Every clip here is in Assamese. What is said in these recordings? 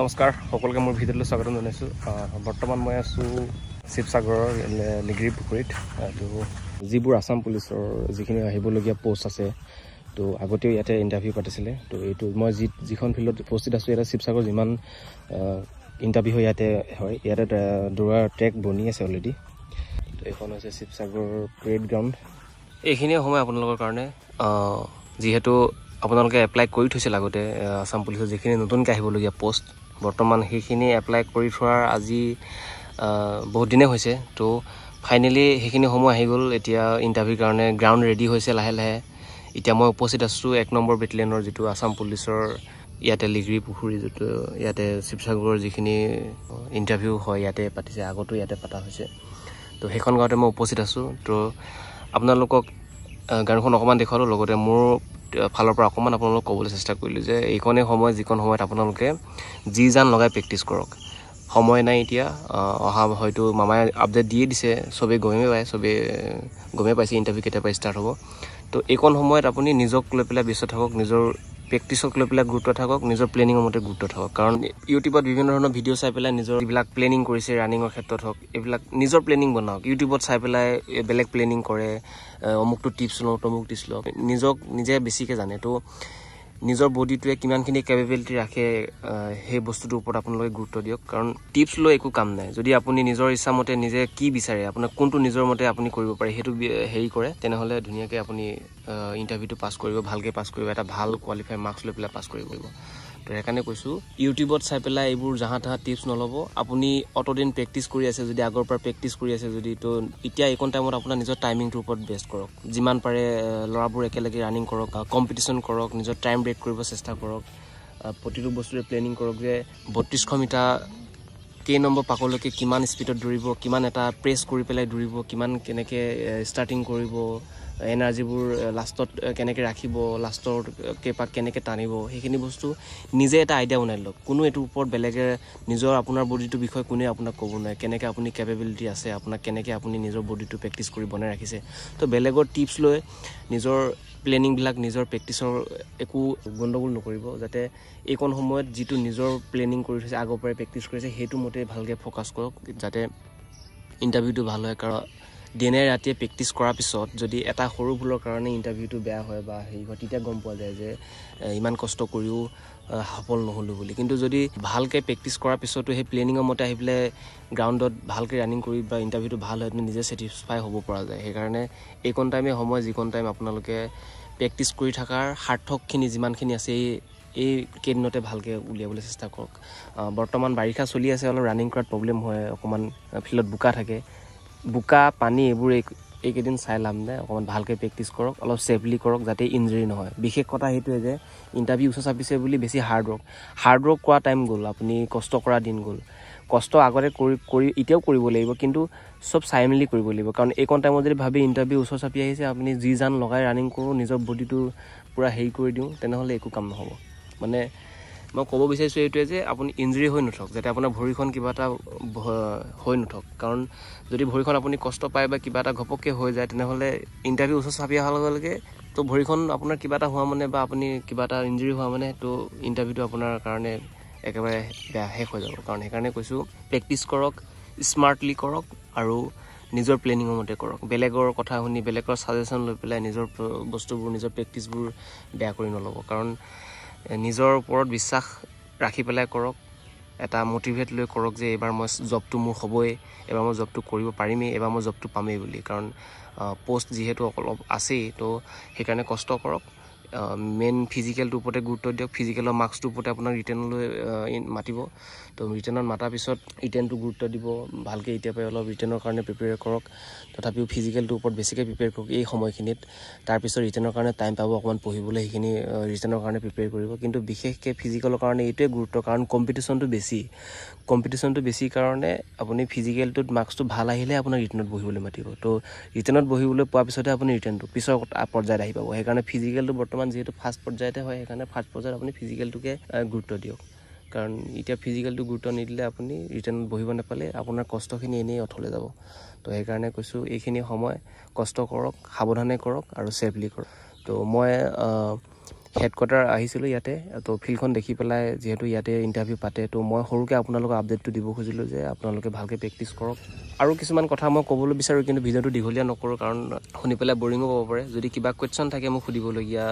নমস্কাৰ সকলোকে মোৰ ভিডিঅ'লৈ স্বাগতম জনাইছোঁ বৰ্তমান মই আছোঁ শিৱসাগৰৰ লিগিৰি পুখুৰীত ত' যিবোৰ আসাম পুলিচৰ যিখিনি আহিবলগীয়া পষ্ট আছে ত' আগতেও ইয়াতে ইণ্টাৰভিউ পাতিছিলে ত' এইটো মই যি যিখন ফিল্ডত উপস্থিত আছোঁ ইয়াতে শিৱসাগৰ যিমান ইণ্টাৰভিউ হয় ইয়াতে হয় ইয়াতে দৌৰাৰ ট্ৰেক বনি আছে অলৰেডি এইখন হৈছে শিৱসাগৰ পেৰেড গ্ৰাউণ্ড এইখিনিয়ে সময় আপোনালোকৰ কাৰণে যিহেতু আপোনালোকে এপ্লাই কৰি থৈছিল আগতে আসাম পুলিচৰ যিখিনি নতুনকৈ আহিবলগীয়া পষ্ট বৰ্তমান সেইখিনি এপ্লাই কৰি থোৱাৰ আজি বহুত দিনে হৈছে তো ফাইনেলি সেইখিনি সময় আহি গ'ল এতিয়া ইণ্টাৰভিউৰ কাৰণে গ্ৰাউণ্ড ৰেডি হৈছে লাহে লাহে এতিয়া মই উপস্থিত আছোঁ এক নম্বৰ বেটেলিয়নৰ যিটো আছাম পুলিচৰ ইয়াতে লিগিৰি পুখুৰী যিটো ইয়াতে শিৱসাগৰৰ যিখিনি ইণ্টাৰভিউ হয় ইয়াতে পাতিছে আগতো ইয়াতে পতা হৈছে তো সেইখন গাঁৱতে মই উপস্থিত আছোঁ তো আপোনালোকক গাড়ীখন অকণমান দেখুৱালোঁ লগতে মোৰ ফালৰ পৰা অকণমান আপোনালোকক ক'বলৈ চেষ্টা কৰিলোঁ যে এইকণেই সময় যিকণ সময়ত আপোনালোকে যি যান লগাই প্ৰেক্টিছ কৰক সময় নাই এতিয়া অহা হয়তো মামায়ে আপডেট দিয়ে দিছে চবেই গমেই পায় চবেই গমেই পাইছে ইণ্টাৰভিউ কেতিয়াৰ পৰা ষ্টাৰ্ট হ'ব তো এইকণ সময়ত আপুনি নিজক লৈ পেলাই ব্যস্ত থাকক নিজৰ প্ৰেক্টিছক লৈ পেলাই গুৰুত্ব থাকক নিজৰ প্লেনিঙৰ মতে গুৰুত্ব থাকক কাৰণ ইউটিউবত বিভিন্ন ধৰণৰ ভিডিঅ' চাই পেলাই নিজৰ যিবিলাক প্লেনিং কৰিছে ৰানিঙৰ ক্ষেত্ৰত হওক এইবিলাক নিজৰ প্লেনিং বনাওক ইউটিউবত চাই পেলাই বেলেগ প্লেনিং কৰে অমুকটো টিপছ লওঁ তমুক টিপছ লওক নিজক নিজে বেছিকৈ জানে তো নিজৰ বডিটোৱে কিমানখিনি কেপেবিলিটি ৰাখে সেই বস্তুটোৰ ওপৰত আপোনালোকে গুৰুত্ব দিয়ক কাৰণ টিপছ লৈ একো কাম নাই যদি আপুনি নিজৰ ইচ্ছামতে নিজে কি বিচাৰে আপোনাক কোনটো নিজৰ মতে আপুনি কৰিব পাৰে সেইটো হেৰি কৰে তেনেহ'লে ধুনীয়াকৈ আপুনি ইণ্টাৰভিউটো পাছ কৰিব ভালকৈ পাছ কৰিব এটা ভাল কোৱালিফাই মাৰ্কছ লৈ পেলাই পাছ কৰিব তো সেইকাৰণে কৈছোঁ ইউটিউবত চাই পেলাই এইবোৰ যাহা তাহাঁ টিপছ নল'ব আপুনি অতদিন প্ৰেক্টিছ কৰি আছে যদি আগৰ পৰা প্ৰেক্টিছ কৰি আছে যদি তো এতিয়া এইকণ টাইমত আপোনাৰ নিজৰ টাইমিংটোৰ ওপৰত বেষ্ট কৰক যিমান পাৰে ল'ৰাবোৰ একেলগে ৰানিং কৰক কম্পিটিশ্যন কৰক নিজৰ টাইম ব্ৰেক কৰিব চেষ্টা কৰক প্ৰতিটো বস্তুৰে প্লেনিং কৰক যে বত্ৰিছশ মিটাৰ কেই নম্বৰ পাকলৈকে কিমান স্পীডত দৌৰিব কিমান এটা প্ৰেছ কৰি পেলাই দৌৰিব কিমান কেনেকৈ ষ্টাৰ্টিং কৰিব এনাৰ্জিবোৰ লাষ্টত কেনেকৈ ৰাখিব লাষ্টত কেইপাক কেনেকৈ টানিব সেইখিনি বস্তু নিজে এটা আইডিয়া বনাই লওক কোনো এইটোৰ ওপৰত বেলেগে নিজৰ আপোনাৰ বডিটোৰ বিষয়ে কোনেও আপোনাক ক'ব নোৱাৰে কেনেকৈ আপুনি কেপেবিলিটি আছে আপোনাক কেনেকৈ আপুনি নিজৰ বডিটো প্ৰেক্টিচ কৰি বনাই ৰাখিছে তো বেলেগৰ টিপছ লৈ নিজৰ প্লেনিংবিলাক নিজৰ প্ৰেক্টিছৰ একো গণ্ডগোল নকৰিব যাতে এইকণ সময়ত যিটো নিজৰ প্লেনিং কৰি থৈছে আগৰ পৰাই প্ৰেক্টিচ কৰিছে সেইটো মতে ভালকৈ ফ'কাছ কৰক যাতে ইণ্টাৰভিউটো ভাল হয় কাৰণ দিনে ৰাতিয়ে প্ৰেক্টিছ কৰাৰ পিছত যদি এটা সৰু ভুলৰ কাৰণে ইণ্টাৰভিউটো বেয়া হয় বা হেৰি হয় তেতিয়া গম পোৱা যায় যে ইমান কষ্ট কৰিও সফল নহ'লোঁ বুলি কিন্তু যদি ভালকৈ প্ৰেক্টিছ কৰাৰ পিছতো সেই প্লেনিঙৰ মতে আহি পেলাই গ্ৰাউণ্ডত ভালকৈ ৰানিং কৰি বা ইণ্টাৰভিউটো ভাল হয় তুমি নিজে ছেটিছফাই হ'ব পৰা যায় সেইকাৰণে এইকণ টাইমেই সময় যিকণ টাইম আপোনালোকে প্ৰেক্টিছ কৰি থকাৰ সাৰ্থকখিনি যিমানখিনি আছে এই এই কেইদিনতে ভালকৈ উলিয়াবলৈ চেষ্টা কৰক বৰ্তমান বাৰিষা চলি আছে অলপ ৰানিং কৰাত প্ৰব্লেম হয় অকণমান ফিল্ডত বোকা থাকে বোকা পানী এইবোৰ এই এইকেইদিন চাই লাম দে অকণমান ভালকৈ প্ৰেক্টিছ কৰক অলপ ছেফলি কৰক যাতে ইঞ্জুৰি নহয় বিশেষ কথা সেইটোৱে যে ইণ্টাৰভিউ ওচৰ চাপিছে বুলি বেছি হাৰ্ড ৱৰ্ক হাৰ্ড ৱৰ্ক কৰা টাইম গ'ল আপুনি কষ্ট কৰা দিন গ'ল কষ্ট আগতে কৰি কৰি এতিয়াও কৰিব লাগিব কিন্তু চব চাই মেলি কৰিব লাগিব কাৰণ এইকণ টাইমত যদি ভাবি ইণ্টাৰভিউ ওচৰ চাপি আহিছে আপুনি যি যান লগাই ৰানিং কৰোঁ নিজৰ বডিটো পূৰা হেৰি কৰি দিওঁ তেনেহ'লে একো কাম নহ'ব মানে মই ক'ব বিচাৰিছোঁ এইটোৱে যে আপুনি ইঞ্জুৰি হৈ নুঠক যাতে আপোনাৰ ভৰিখন কিবা এটা হৈ নুঠক কাৰণ যদি ভৰিখন আপুনি কষ্ট পায় বা কিবা এটা ঘপককৈ হৈ যায় তেনেহ'লে ইণ্টাৰভিউ ওচৰ চাপি অহাৰ লগে লগে ত' ভৰিখন আপোনাৰ কিবা এটা হোৱা মানে বা আপুনি কিবা এটা ইঞ্জুৰি হোৱা মানে ত' ইণ্টাৰভিউটো আপোনাৰ কাৰণে একেবাৰে বেয়া শেষ হৈ যাব কাৰণ সেইকাৰণে কৈছোঁ প্ৰেক্টিছ কৰক স্মাৰ্টলি কৰক আৰু নিজৰ প্লেনিঙৰ মতে কৰক বেলেগৰ কথা শুনি বেলেগৰ ছাজেশ্যন লৈ পেলাই নিজৰ বস্তুবোৰ নিজৰ প্ৰেক্টিছবোৰ বেয়া কৰি নল'ব কাৰণ নিজৰ ওপৰত বিশ্বাস ৰাখি পেলাই কৰক এটা মটিভেট লৈ কৰক যে এইবাৰ মই জবটো মোৰ হ'বই এইবাৰ মই জবটো কৰিব পাৰিমেই এইবাৰ মই জবটো পামেই বুলি কাৰণ পষ্ট যিহেতু অলপ আছেই তো সেইকাৰণে কষ্ট কৰক মেইন ফিজিকেলটোৰ ওপৰতে গুৰুত্ব দিয়ক ফিজিকেলৰ মাৰ্কছটোৰ ওপৰতে আপোনাৰ ৰিটাৰ্ণলৈ মাতিব তো ৰিটাৰ্ণত মাতাৰ পিছত ৰিটাৰ্ণটো গুৰুত্ব দিব ভালকৈ এতিয়াৰ পৰাই অলপ ৰিটাৰ্ণৰ কাৰণে প্ৰিপেয়াৰ কৰক তথাপিও ফিজিকেলটোৰ ওপৰত বেছিকৈ প্ৰিপেয়াৰ কৰক এই সময়খিনিত তাৰপিছত ৰিটাৰ্ণৰ কাৰণে টাইম পাব অকণমান পঢ়িবলৈ সেইখিনি ৰিটাৰ্ণৰ কাৰণে প্ৰিপেয়াৰ কৰিব কিন্তু বিশেষকৈ ফিজিকেলৰ কাৰণে এইটোৱে গুৰুত্ব কাৰণ কম্পিটিশ্যনটো বেছি কম্পিটিশ্যনটো বেছি কাৰণে আপুনি ফিজিকেলটোত মাৰ্কছটো ভাল আহিলে আপোনাৰ ৰিটাৰ্ণত বহিবলৈ মাতিব তো ৰিটাৰ্ণত বহিবলৈ পোৱাৰ পিছতহে আপুনি ৰিটাৰ্ণটো পিছৰ পৰ্যায়ত আহি পাব সেইকাৰণে ফিজিকেলটো বৰ্তমান বৰ্তমান যিহেতু ফাৰ্ষ্ট পৰ্যায়তে হয় সেইকাৰণে ফাৰ্ষ্ট পৰ্যায়ত আপুনি ফিজিকেলটোকে গুৰুত্ব দিয়ক কাৰণ এতিয়া ফিজিকেলটো গুৰুত্ব নিদিলে আপুনি ৰিটাৰ্ণত বহিব নাপালে আপোনাৰ কষ্টখিনি এনেই অথলে যাব তো সেইকাৰণে কৈছোঁ এইখিনি সময় কষ্ট কৰক সাৱধানে কৰক আৰু চেফলি কৰক তো মই হেডকোৱাৰ্টাৰ আহিছিলোঁ ইয়াতে ত' ফিল্ডখন দেখি পেলাই যিহেতু ইয়াতে ইণ্টাৰভিউ পাতে ত' মই সৰুকৈ আপোনালোকক আপডেটটো দিব খুজিলোঁ যে আপোনালোকে ভালকৈ প্ৰেক্টিছ কৰক আৰু কিছুমান কথা মই ক'বলৈ বিচাৰোঁ কিন্তু ভিডিঅ'টো দীঘলীয়া নকৰোঁ কাৰণ শুনি পেলাই বৰিঙো পাব পাৰে যদি কিবা কুৱেশ্যন থাকে মোক সুধিবলগীয়া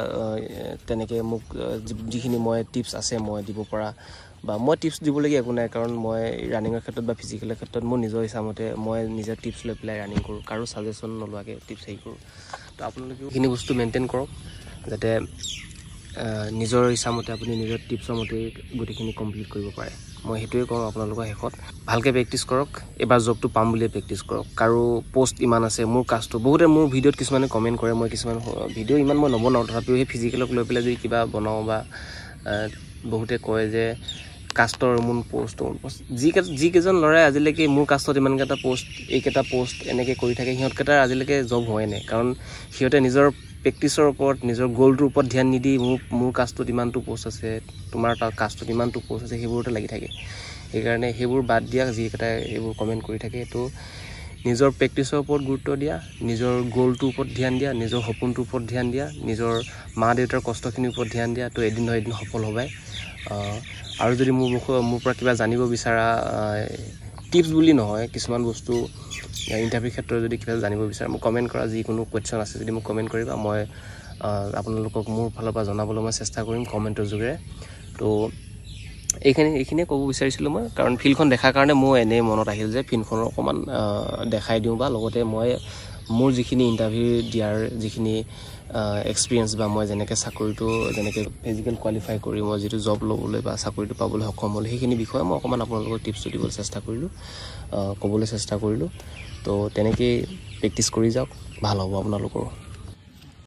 তেনেকৈ মোক যিখিনি মই টিপছ আছে মই দিব পৰা বা মই টিপছ দিবলগীয়া একো নাই কাৰণ মই ৰানিঙৰ ক্ষেত্ৰত বা ফিজিকেলৰ ক্ষেত্ৰত মোৰ নিজৰ হিচাপতে মই নিজে টিপছ লৈ পেলাই ৰানিং কৰোঁ কাৰো ছাজেশ্যন নোলোৱাকৈ টিপছ হেৰি কৰোঁ তো আপোনালোকেও সেইখিনি বস্তু মেইনটেইন কৰক যাতে নিজৰ ইচ্ছামতে আপুনি নিজৰ টিপছৰ মতে গোটেইখিনি কমপ্লিট কৰিব পাৰে মই সেইটোৱে কওঁ আপোনালোকৰ শেষত ভালকৈ প্ৰেক্টিছ কৰক এবাৰ জবটো পাম বুলিয়ে প্ৰেক্টিছ কৰক কাৰো পষ্ট ইমান আছে মোৰ কাষ্টটো বহুতে মোৰ ভিডিঅ'ত কিছুমানে কমেণ্ট কৰে মই কিছুমান ভিডিঅ' ইমান মই নবনাওঁ তথাপিও সেই ফিজিকেলক লৈ পেলাই যদি কিবা বনাওঁ বা বহুতে কয় যে কাষ্টৰ মোৰ পষ্ট অ'ন যিকেইটা যিকেইজন ল'ৰাই আজিলৈকে মোৰ কাষ্টত ইমানকেইটা পষ্ট এইকেইটা পষ্ট এনেকৈ কৰি থাকে সিহঁতকেইটাৰ আজিলৈকে জব হোৱাই নাই কাৰণ সিহঁতে নিজৰ প্ৰেক্টিছৰ ওপৰত নিজৰ গ'লটোৰ ওপৰত ধ্যান নিদি মোৰ মোৰ কাষ্টটোত ইমানটো প'ষ্ট আছে তোমাৰ তাৰ কাষ্টটোত ইমানটো প'ষ্ট আছে সেইবোৰতে লাগি থাকে সেইকাৰণে সেইবোৰ বাদ দিয়া যিকেইটা এইবোৰ কমেণ্ট কৰি থাকে সেইটো নিজৰ প্ৰেক্টিছৰ ওপৰত গুৰুত্ব দিয়া নিজৰ গ'লটোৰ ওপৰত ধ্যান দিয়া নিজৰ সপোনটোৰ ওপৰত ধ্যান দিয়া নিজৰ মা দেউতাৰ কষ্টখিনিৰ ওপৰত ধ্যান দিয়া তো এদিন নহয় এদিন সফল হ'বাই আৰু যদি মোৰ মুখ মোৰ পৰা কিবা জানিব বিচাৰা টিপছ বুলি নহয় কিছুমান বস্তু ইণ্টাৰভিউ ক্ষেত্ৰত যদি কিবা জানিব বিচাৰে মোক কমেণ্ট কৰা যিকোনো কুৱেশ্যন আছে যদি মোক কমেণ্ট কৰিবা মই আপোনালোকক মোৰ ফালৰ পৰা জনাবলৈ মই চেষ্টা কৰিম কমেণ্টৰ যোগেৰে তো এইখিনি এইখিনিয়ে ক'ব বিচাৰিছিলোঁ মই কাৰণ ফিল্ডখন দেখাৰ কাৰণে মোৰ এনেই মনত আহিল যে ফিল্ডখনৰ অকণমান দেখাই দিওঁ বা লগতে মই মোৰ যিখিনি ইণ্টাৰভিউ দিয়াৰ যিখিনি এক্সপিৰিয়েঞ্চ বা মই যেনেকৈ চাকৰিটো যেনেকৈ ফিজিকেল কোৱালিফাই কৰি মই যিটো জব ল'বলৈ বা চাকৰিটো পাবলৈ সক্ষম হ'ল সেইখিনি বিষয়ে মই অকণমান আপোনালোকৰ টিপছটো দিবলৈ চেষ্টা কৰিলোঁ ক'বলৈ চেষ্টা কৰিলোঁ তো তেনেকেই প্ৰেক্টিছ কৰি যাওক ভাল হ'ব আপোনালোকৰো